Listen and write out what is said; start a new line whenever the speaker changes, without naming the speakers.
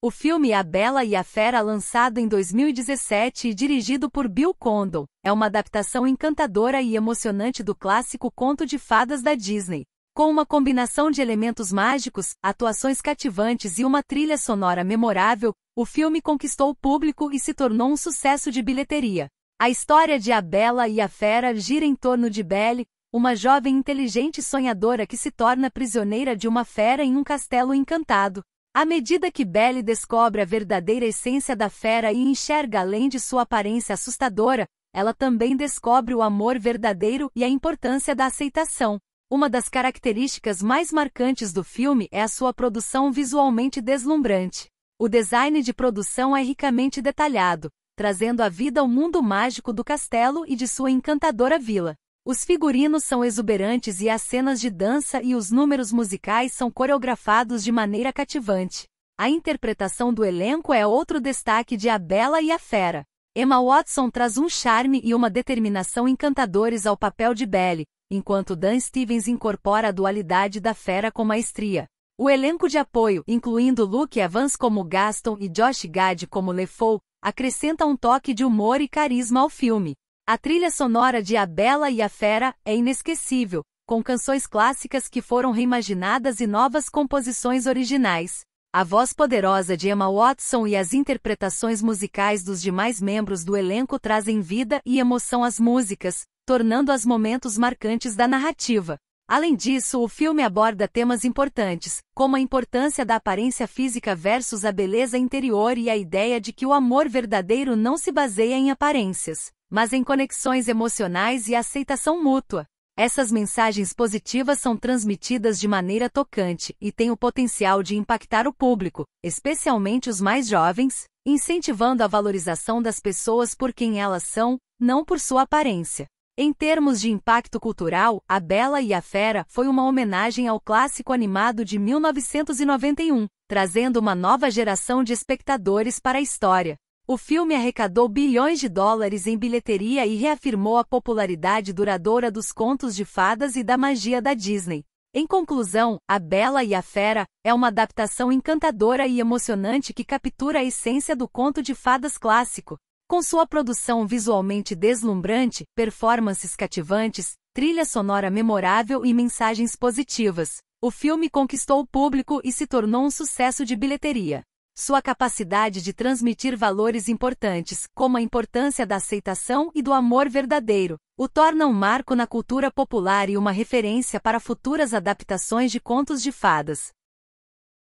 O filme A Bela e a Fera, lançado em 2017 e dirigido por Bill Condon, é uma adaptação encantadora e emocionante do clássico conto de fadas da Disney. Com uma combinação de elementos mágicos, atuações cativantes e uma trilha sonora memorável, o filme conquistou o público e se tornou um sucesso de bilheteria. A história de A Bela e a Fera gira em torno de Belle, uma jovem inteligente sonhadora que se torna prisioneira de uma fera em um castelo encantado, à medida que Belle descobre a verdadeira essência da fera e enxerga além de sua aparência assustadora, ela também descobre o amor verdadeiro e a importância da aceitação. Uma das características mais marcantes do filme é a sua produção visualmente deslumbrante. O design de produção é ricamente detalhado, trazendo à vida o mundo mágico do castelo e de sua encantadora vila. Os figurinos são exuberantes e as cenas de dança e os números musicais são coreografados de maneira cativante. A interpretação do elenco é outro destaque de A Bela e a Fera. Emma Watson traz um charme e uma determinação encantadores ao papel de Belle, enquanto Dan Stevens incorpora a dualidade da fera com maestria. O elenco de apoio, incluindo Luke Evans como Gaston e Josh Gad como LeFou, acrescenta um toque de humor e carisma ao filme. A trilha sonora de A Bela e a Fera é inesquecível, com canções clássicas que foram reimaginadas e novas composições originais. A voz poderosa de Emma Watson e as interpretações musicais dos demais membros do elenco trazem vida e emoção às músicas, tornando-as momentos marcantes da narrativa. Além disso, o filme aborda temas importantes, como a importância da aparência física versus a beleza interior e a ideia de que o amor verdadeiro não se baseia em aparências mas em conexões emocionais e aceitação mútua. Essas mensagens positivas são transmitidas de maneira tocante e têm o potencial de impactar o público, especialmente os mais jovens, incentivando a valorização das pessoas por quem elas são, não por sua aparência. Em termos de impacto cultural, A Bela e a Fera foi uma homenagem ao clássico animado de 1991, trazendo uma nova geração de espectadores para a história. O filme arrecadou bilhões de dólares em bilheteria e reafirmou a popularidade duradoura dos contos de fadas e da magia da Disney. Em conclusão, A Bela e a Fera é uma adaptação encantadora e emocionante que captura a essência do conto de fadas clássico. Com sua produção visualmente deslumbrante, performances cativantes, trilha sonora memorável e mensagens positivas, o filme conquistou o público e se tornou um sucesso de bilheteria sua capacidade de transmitir valores importantes, como a importância da aceitação e do amor verdadeiro, o torna um marco na cultura popular e uma referência para futuras adaptações de contos de fadas.